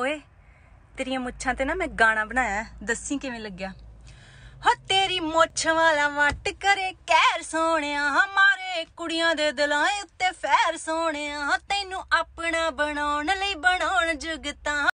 ਓਏ ਤੇਰੀਆਂ ਮੁੱਛਾਂ ਤੇ ਨਾ ਮੈਂ ਗਾਣਾ ਬਣਾਇਆ ਦੱਸੀ ਕਿਵੇਂ ਲੱਗਿਆ ਹੋ ਤੇਰੀ ਮੁੱਛ ਵਾਲਾ ਵਟ ਕਰੇ ਕਹਿਰ ਸੋਹਣਿਆ ਹਮਾਰੇ ਕੁੜੀਆਂ ਦੇ ਦਿਲਾਂ ਉੱਤੇ ਫੈਰ ਸੋਹਣਿਆ ਤੈਨੂੰ ਆਪਣਾ ਬਣਾਉਣ ਲਈ ਬਣਾਉਣ ਜੁਗਤਾ